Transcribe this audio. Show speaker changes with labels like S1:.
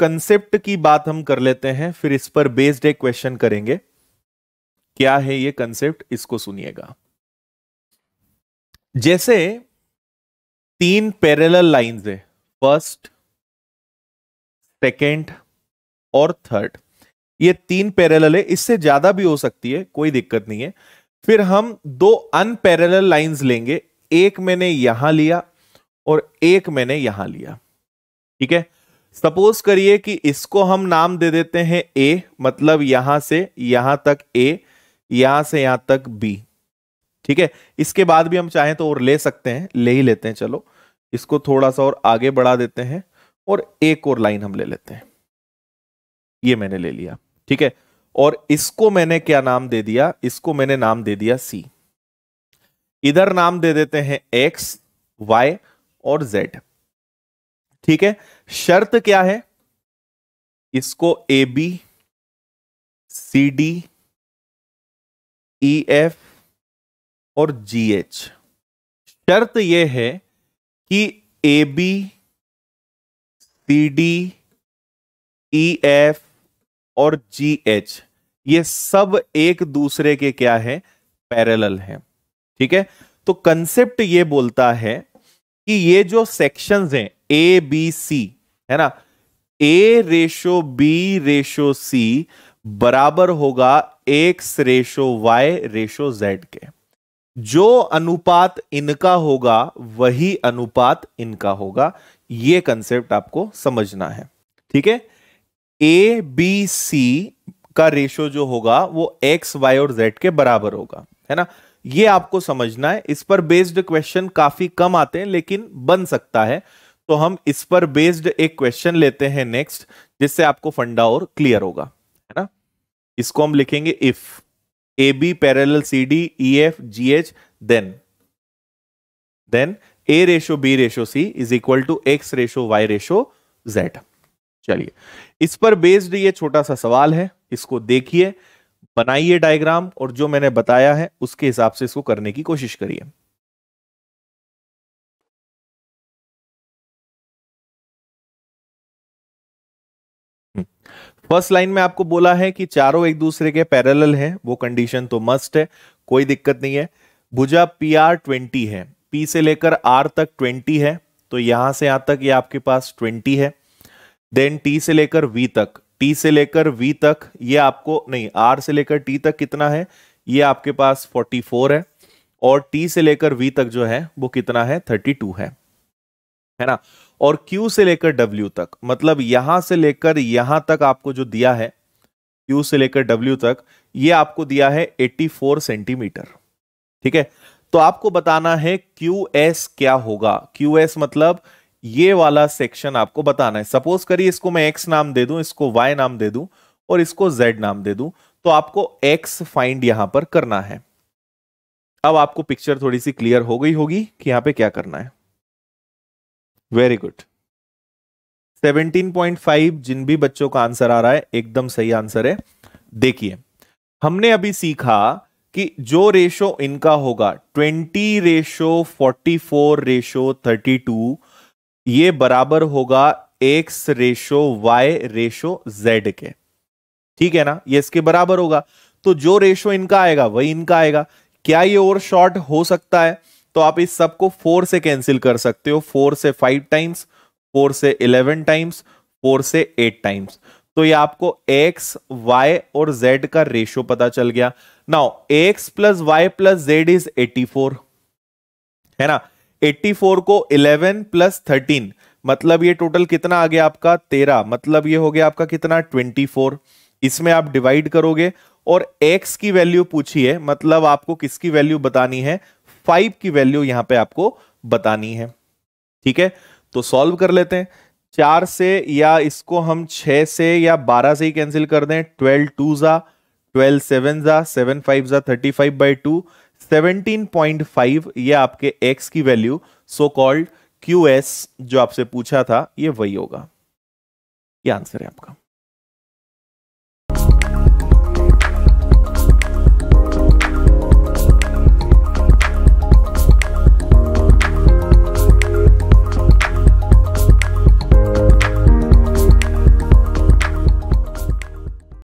S1: concept की बात हम कर लेते हैं फिर इस पर बेस्ड एक क्वेश्चन करेंगे क्या है ये कंसेप्ट इसको सुनिएगा जैसे तीन पैरेलल लाइंस है फर्स्ट सेकेंड और थर्ड ये तीन पैरेलल है इससे ज्यादा भी हो सकती है कोई दिक्कत नहीं है फिर हम दो अनपैरेलल लाइंस लेंगे एक मैंने यहां लिया और एक मैंने यहां लिया ठीक है सपोज करिए कि इसको हम नाम दे देते हैं ए मतलब यहां से यहां तक ए यहां से यहां तक बी ठीक है इसके बाद भी हम चाहें तो और ले सकते हैं ले ही लेते हैं चलो इसको थोड़ा सा और आगे बढ़ा देते हैं और एक और लाइन हम ले लेते हैं ये मैंने ले लिया ठीक है और इसको मैंने क्या नाम दे दिया इसको मैंने नाम दे दिया सी इधर नाम दे देते हैं एक्स वाई और जेड ठीक है शर्त क्या है इसको A B C D E F और जी एच शर्त यह है कि A B C D E F और जी एच ये सब एक दूसरे के क्या है पैरेलल है ठीक है तो कंसेप्ट ये बोलता है कि ये जो सेक्शंस हैं ए बी सी है ना A ratio B ratio C बराबर होगा X ratio Y ratio Z के जो अनुपात इनका होगा वही अनुपात इनका होगा यह कंसेप्ट आपको समझना है ठीक है ए बी सी का रेशो जो होगा वो एक्स वाई और जेड के बराबर होगा है ना ये आपको समझना है इस पर बेस्ड क्वेश्चन काफी कम आते हैं लेकिन बन सकता है तो हम इस पर बेस्ड एक क्वेश्चन लेते हैं नेक्स्ट जिससे आपको फंडा और क्लियर होगा है ना इसको हम लिखेंगे if A B parallel C D E F G H then then A ratio B ratio C is equal to X ratio Y ratio Z चलिए इस पर बेस्ड ये छोटा सा सवाल है इसको देखिए बनाइए डायग्राम और जो मैंने बताया है उसके हिसाब से इसको करने की कोशिश करिए फर्स्ट लाइन में आपको बोला है कि चारों एक दूसरे के पैरेलल हैं वो कंडीशन तो मस्ट है कोई दिक्कत नहीं है भुजा पी आर ट्वेंटी है पी से लेकर आर तक ट्वेंटी है तो यहां से यहां तक ये आपके पास ट्वेंटी है देन टी से लेकर वी तक टी से लेकर वी तक ये आपको नहीं आर से लेकर टी तक कितना है ये आपके पास फोर्टी फोर है और टी से लेकर वी तक जो है वो कितना है थर्टी टू है है ना और Q से लेकर W तक मतलब यहां से लेकर यहां तक आपको जो दिया है Q से लेकर W तक ये आपको दिया है 84 सेंटीमीटर ठीक है तो आपको बताना है QS क्या होगा QS मतलब ये वाला सेक्शन आपको बताना है सपोज करिए इसको मैं X नाम दे दूं इसको Y नाम दे दूं और इसको Z नाम दे दूं तो आपको X फाइंड यहां पर करना है अब आपको पिक्चर थोड़ी सी क्लियर हो गई होगी कि यहां पर क्या करना है वेरी गुड 17.5 जिन भी बच्चों का आंसर आ रहा है एकदम सही आंसर है देखिए हमने अभी सीखा कि जो रेशो इनका होगा 20 रेशो 44 रेशो 32 ये बराबर होगा X ratio Y ratio Z के ठीक है ना ये इसके बराबर होगा तो जो रेशो इनका आएगा वही इनका आएगा क्या ये और शॉर्ट हो सकता है तो आप इस सबको फोर से कैंसिल कर सकते हो फोर से फाइव टाइम्स फोर से इलेवन टाइम्स फोर से एट टाइम्स तो ये आपको x, y और z का रेशियो पता चल गया now x plus Y plus Z is 84 है ना 84 को 11 प्लस थर्टीन मतलब ये टोटल कितना आ गया आपका 13 मतलब ये हो गया आपका कितना 24 इसमें आप डिवाइड करोगे और x की वैल्यू पूछिए मतलब आपको किसकी वैल्यू बतानी है फाइव की वैल्यू यहां पे आपको बतानी है ठीक है तो सॉल्व कर लेते हैं चार से या इसको हम छ से या बारह से ही कैंसिल कर दें ट्वेल्व टू जा ट्वेल्व सेवन जा सेवन फाइव जा thirty five by two seventeen point five यह आपके एक्स की value so called Q S जो आपसे पूछा था ये वही होगा ये आंसर है आपका